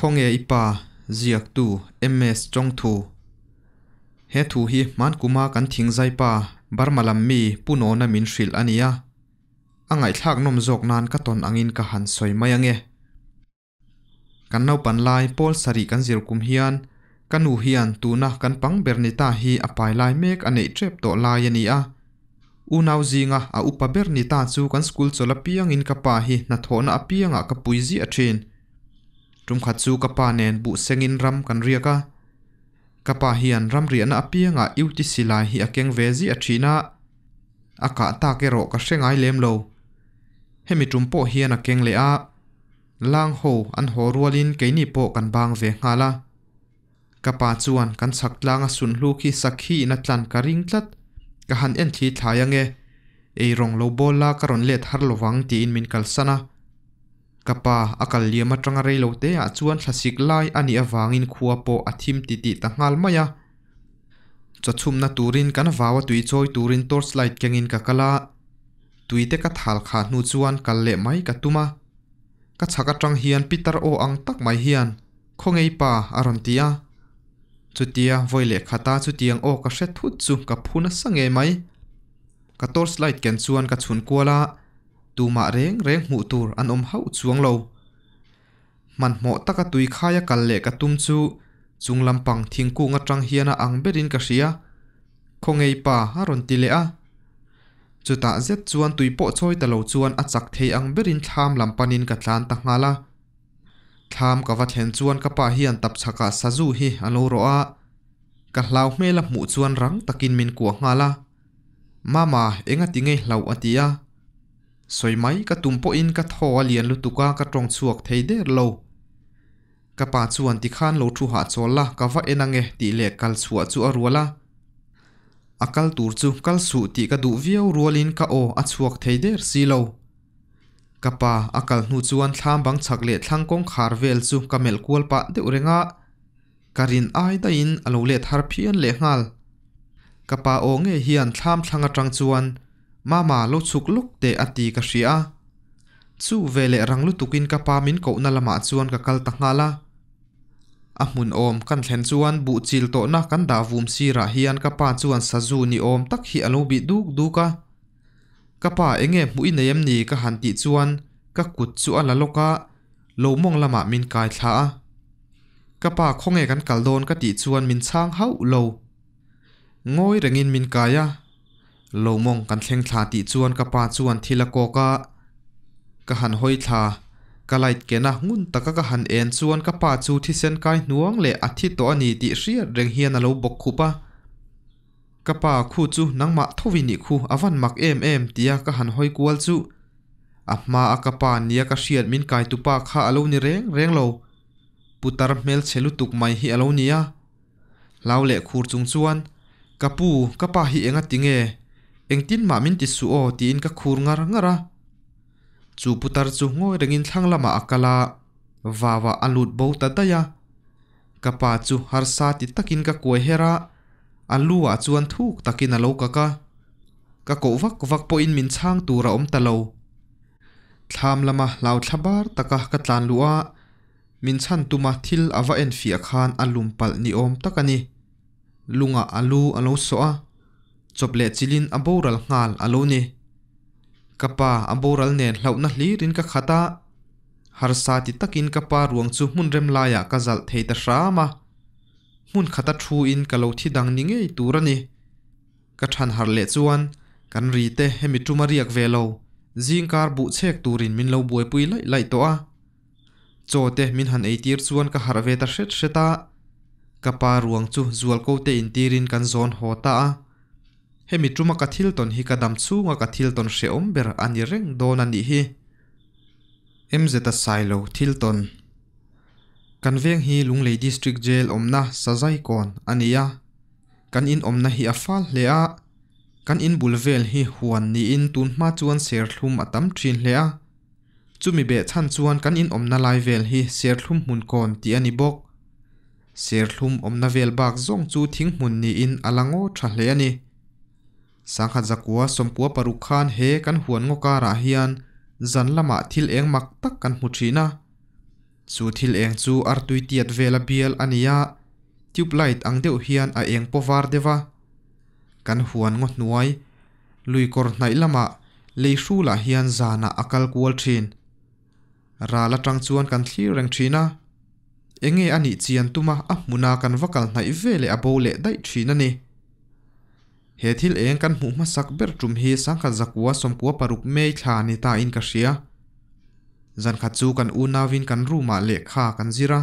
không nghe ipa ziak tu ms trong thu he thu hi man kuma kan thing zai pa barmalam mi puno na min shril ania angai thak nom jok nan ka ton angin ka han soi mai ange kan nau pan lai pol sari kan zir kum hian kan u hian tu na kan pang bernita hi apai lai mek anei trep to lai ania unaw zinga a upa bernita chu kan school chola piang in ka pa hi na thona apianga ka puizi a thin จุมขัดจูกปาเนนบุเซงินรำกันเรียกะกปาเฮียนรำเรียนอเปียงอ่ะอิวติศิลาฮีอเกงเวจีอชีนาอากาตาเกโรกเชงไอเลมโลเฮมิจุมโปเฮียนอเกงเลอาลางโฮอันหัวรัวลินเกนี่โปกันบางเวงาละกปาจวนกันสักลางสุนลูกีสักฮีนัดลันกริงตัดกหันเอ็นทีทายังเงเอรองโลโบลากรอนเลดฮาร์ลวังตีอินมินกัลสนากปาอกัลเลียมาตรงเรโลเตะจวนสัสิกไลอันนี้วางินขววโปอธิมติดตั้งอลมายจะชุมนาตูรินกันว่าวตุยโจยตูรินตอร์สไลด์แกงินกักลาตุยเตกัทฮัลขานูจวนกัลเละไมกัตุมากัชกัตรังเฮียนปิเตอรโออังตักไม่เฮียนคงไอปาอารันตียจุดเดียววเล็กขัดตาจุดเดียงโอกระเซ็ตทุ่งจุงกับพูนสังเอไมกัตอร์สไลด์แกนจวนกัชุนกัวลา tu tuma reng reng hmuh tur an awm ho chuang lo man hmawh taka tui khaya kal leh ka tum chu chung lampang thingkung atang hiana ang berin ka hria khongei pa a tì lệ le a ta zet chuan tùy po choi ta lo chuan a chak thei ang berin tham lampanin ka tlan ta ngala tham ka vật then chuan ka pa ah hi an tap chhaka sazu hi alo ro a ka hlau hmel a hmuh chuan rang takin min ku ngala mama enga tingei hlau atia soi mai ka tumpo in ka thaw à a lian lu tuka ka tong chuak thei der lo ka pa chuan ti khan lo thu ha chol la ka va enang e ti le kal chua chu arwala akal tur chu kal su ti ka du viau rualin ka o a chuak thei der si lo ka pa akal hnu chuan thlam bang chak le thlang kong khar vel chu ka mel kual pa deuh renga karin ai da in alo à le thar phian le ngal ka pa o nge hian thlam thlanga à tang chuan mà mà mama lo chuk luk te ati ka hria chu vele rang lu tukin ka pamin ko na lama chuan ka kal ta ngala À hmun om kan thlen chuan bu chil to na kan da vum sira hian ka pa chuan sazu ni om tak hi alo bi duk duka ka pa enge mui neyam ni ka hanti chuan ka kut là ala loka lo mong lama min kai thla a ka pa nghe kan kal don ka ti chuan min chang ngôi lo ngoi rengin min kaya โลมงกันเทงชาติจวนกะปาจวนทีละโกกะกะหันห้อยชากะไลเกนะงุนตะกะกะหันเอ็นจวนกะปาจูที่เซนกายหนวงเละอาทิตตัอนีติเสียเร่งเฮียนโลบกคุปะกะปาคู่จูนังมะทวินิคูอวันมักเอ็มเอ็มตียกะหันห้อยกวลจูอับมาอากะปานเนียกะเชียดมินกายตุปา้าอโลนิเร่งเร่งโลปุตรเมลเชลุตุกไมฮิอโลเนียลาวเละคูรจุงจวนกะปูกะปาฮิเองติงเอ eng tin mà mình ti su thì anh in ka khur ngar ngara chu putar chu ngoi rengin thlang lama akala wawa alut bo ta taya kapa chu har sa ti takin ka koi hera alua chuan thuk takin alo ka ka ka ko vak vak po in min chang tura om talo tham lama lau thabar taka ka tlan lua min chan tuma thil awa en fi anh alum pal ni om takani lunga alu alo soa chople chilin aboral ngal aloni kapa aboral nen hlauna hli rin ka khata harsa ti takin kapa ruang chu mun rem laya ka zal theita hrama mun khata thu in kalo thi dang ni ngei turani ka than har le chuan kan ri te hemi tumariak velo zingkar bu chek turin min lo buai pui lai lai to a chote min han ei tir chuan ka harve ta hret hreta kapa ruang chu zual ko te in tirin kan zon ta. a hemi tuma ka thil ton hi ka dam chu nga ka thil ton hre om ber ani reng don ani hi emzeta silo thil ton kan veng hi lunglei district jail om omna sazai kon ania kan in omna hi afal le a kan in bulvel hi huan ni in tun ma chuan serthlum atam thin le a chumi be chan chuan kan in omna lai vel hi serthlum hun kon ti ani bok om omna vel bak zong chu thing hun ni in alango tha le ani สังขัดจักัวสมปัวปรุขานเฮกันหวนงการาเฮียนจันละมาทิลเองมักตักกันหุชีนะสูทิลเองจูอารตุยเตียดเวลาเบียลอันยาทิวไลท์อังเดีวเฮียนอเองปวาร์เดวะกันหวนงดน่วยลุยกอร์ไนละมาเลี้ยสูละเฮียนจานาอักลกวลชินราละจังจวนกันที่แรงชีนะเองเงอันนี้เจียนตุมาอ่ะมุนากันวักกันไนเวเลอโบเลได้ชีนะนี่เหตุที่เองกันหูมาสักเบิร์ตุมเฮสังขจักวัวสมกัวปรุปเมย์ชาในตาอินกัสเซียจันขจูกันอูนาวินกันรูมาเลข้ากันจิระ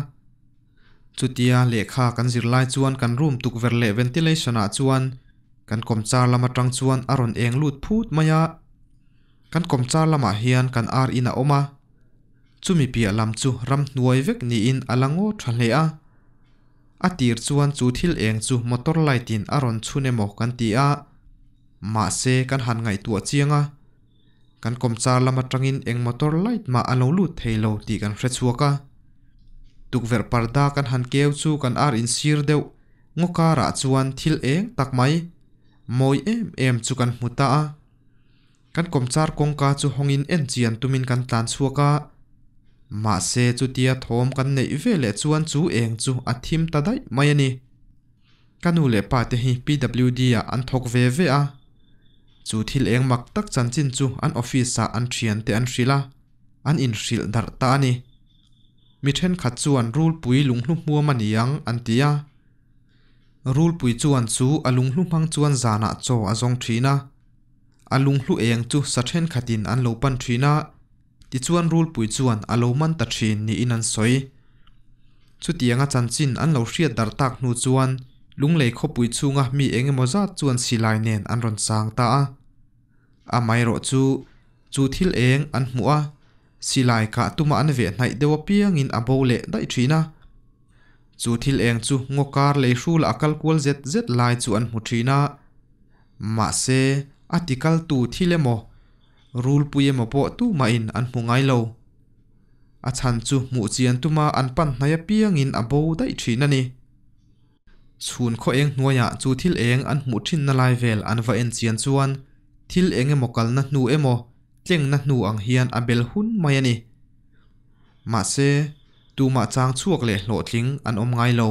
จุดียาเลข้ากันจิรไลจวนกันรูมตุกเวรเละเวนติเลชนะจวนกันกมจาลมาตรังจวนอรุณเองลูดพูดมายะกันกมจาลมาเฮียนกันอาร์อินาโอมาจุมีเปียลำจูรำน่วยเวกนีอินอลังโอทะเลออาตีรจวนจูทิลเองจูมอเตอร์ไลตินอารอนชูเนมกันตีอามาเซกันหันไงตัวเจียงอ่ะกันกมจาลมาตรังอินเองมอเตอร์ไลต์มาอโลลูเทโลตีกันเฟรชัวกะตุกเวรปาร์ดากันหันเกวจูกันอารินซีร์เดวงกการาจวนทิลเองตักไหมมอยเอ็มเอ็มจูกันมุตากันกมจาร์กงกาจูฮงอินเอ็นเจียนตุมินกันตานชัวกะมาเซจูเตียทอมกันในเวลจวนจูเองจูอธิมตาได้ไม่นี่กันูเลปาเตฮี PWD อันทกเวเวอะจูทิลเองมักตักจันจินจูอันออฟฟิศอันเชียนเตอันชิลาอันอินชิลดัตตานี่มิเช่นขัดจวนรูลปุยลุงลุกมัวมันยังอันเตียรูลปุยจวนจูอลุงลุกมังจวนจานาโจอาจงทีนะอลุงลุเองจูสะเช่นขัดินอันโลปันทีนะ ti chuan rul pui chuan alo man ta thin ni in an soi chu tianga chanchin an lo hriat dar tak hnu chuan lunglei kho pui chunga mi engemaw zat chuan silai nen an ron sang ta a a mai ro chu chu thil eng an hmu a silai ka tuma an ve hnai dewa piang in abo le dai thina chu thil eng chu ngokar le hrul akal kul zet zet lai chu an hmu thina ma se atikal tu thilemo รูลปุยมปะตู้มาอินอันหงายโลอาชันจูมูจียนตุมาอันปั้นนายเปียงอินอโบได้ทีนั่นนี่ชวนข้อเองนัวยะจูทิลเองอันมู่ทินนาลายเวลอันว่าเอ็นเจียนจวนทิลเองเอมกัลนัดนูเอโมเจียงนัดนูอังเฮียนอเบลฮุนมายันนี่มาเซตูมาจางชวกเลยโหลดลิงอันอมไงโล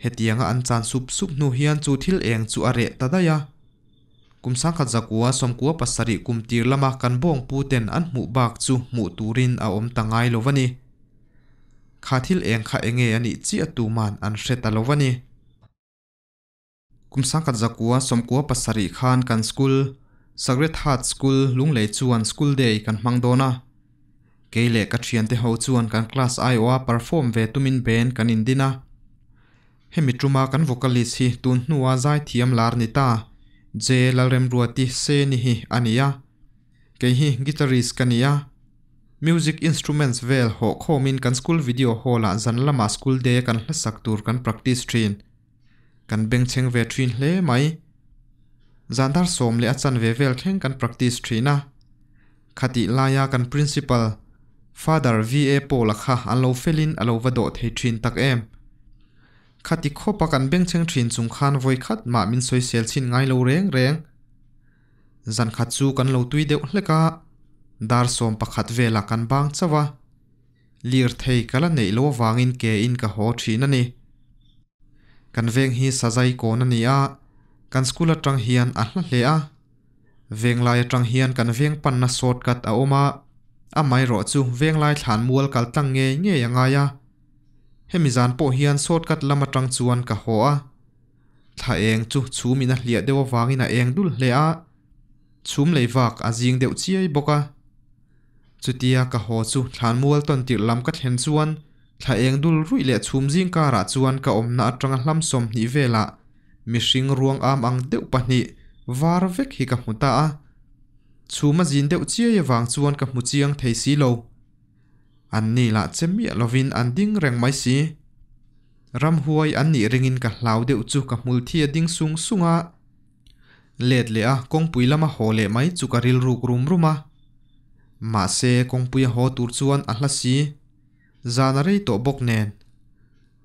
เหตียงอันจานซุบซุบนูเฮียนจูทิลเองจูอเรตตาได้ยาุมสังคัดจากัวสมกัวปัสริกุมตีรละมากันบ่งปูเต็นอันหมุบากจุหมุตูรินอาอมตังไงลวนี้าทิลเองขาเองเงอันิจิอตูมานอันเชตะลวนี o กุมสังคจากวสมกัวปัสริกันกันสกุลสักเรทหาดสกุลลุงเลจวนสกุลเดยกันมังโดนะเกเลกัทเชียนเตหจวนกันลาสไอาปรฟอร์มเวตุมินเบนกันอินดิน h e m i t u m a kan vokalis hi tun nuwa zai thiam lar n i t je lalrem ruati se ni hi ania ke hì guitarist kania music instruments hò ho khomin kan school video hò hola zan lama school day kan hlasak tur kan practice trin kan beng cheng ve trin hle mai zandar som le achan ve vel thleng kan practice trina khati laya kan principal father va polakha an lo felin alo vado thei trin tak em ขัดข้อประกันเบ่งเชิงทรีนสุงคานไวยขัดมามินซอยเซลชินไงโลวเรงเรงจันขัดจูกันโลตุยเดียวเลกะดาร์สมปักขัดเวลากันบางซะวะลีร์เทยกันละเนโลวางอินเกออินกับฮอทรีนันนี่กันเวงฮีซะใจโกนันเนียกันสกุลตรังเฮียนอัลละเลียเวงลายตรังเฮียนกันเวงปันนัสโสดกัดเอาอมาอาไม่รอจูเวงลายฐานมัวกัลตั้งเงยเงยยังไงอะ hemi zan pawh hian shortcut lam atang chuan ka haw a thla eng chu chhumin a hliah deuh avangin a eng dul hle a chhum leivak a zing deuh chiai bawk a chutia ka haw chu thlan mual ton tir lam ka thlen chuan tha eng dul rui le chhum zing karah chuan ka awmna atanga hlam sawm hnih vela mihring ruang am ang deuh pahnih var vek hi ka hmuta a chhuma zin deuh chiai avang chuan ka hmu chiang thei si lo อันนี้ละเจมีลวินอันดิ้งแรงไม่สิรำหวยอันนี้เริงินกับเหลาเดียวจุกับมูลที่ดิ้งสูงสูงอ่ะเล็ดเลยอ่ะกงปุยละมาโหเล่ไม่จุกับริลรูกรุมรุมะมาเซกงปุยโหตุรจวนอัลลสีจานารีตัวบกเนน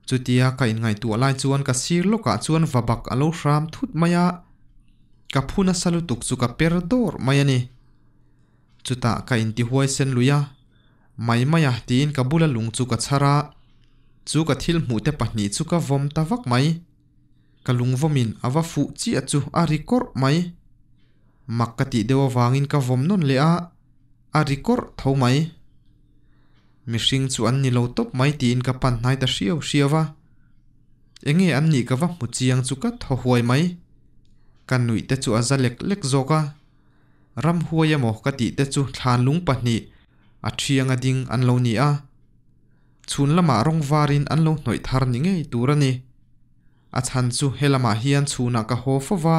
จุดี่อยกับไงตัวลายจวนกับซีลลกับจวนฟับักอโลรามทุดมายะกับพูนัสลุตุกจุกับเปรดอร์มายนี่จุดตากับอินที่หวยเซนลุย่ะ mai mai ah tin ka bula lung chu ka chara chu ka thil mu te pahni chu ka vom ta vak mai ka lung vomin awa fu chi a chu a rikor mai mak ka ti vàng in cả vom non le a thâu rikor tho sinh mihring chu an ni lo top mai tin ka pan hai ta hriau hriawa enge an ni ka va mu chiang chu ka tho huai mai kan nui te chu aza lek lek zoka ram huai emaw ka ti te chu thlan lung pahnih a thianga ding an lo ni a chhun lama rawng varin an lo hnawih thar ni ngei tur ani a chan chu he lama hian chhuna ka haw fowa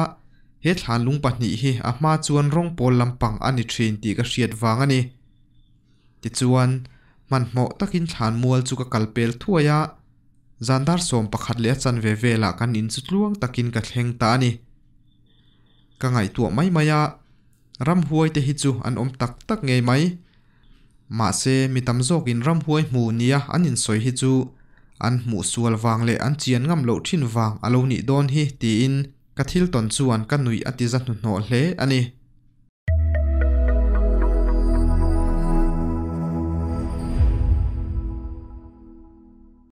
he thlan lung pahnih hi a hma chuan rawng pawl lampang ani thrin tih ka hriat vang ani ti chuan man hmawh takin thlan mual chu ka kalpel thuaia zandar sawm pakhat le a chan ve vela kan in chu tluang takin ka thleng ta ani ka ngai tuah mai maya ram huai te hi chu an om tak tak ngei mai mà xe mi tam dọc in ram huai mu nia anh in soi hi chu an mu sual wang le an chian ngam lo thin wang alo ni don hi ti in kathil ton chuan ka nui ati za nổ lệ anh ấy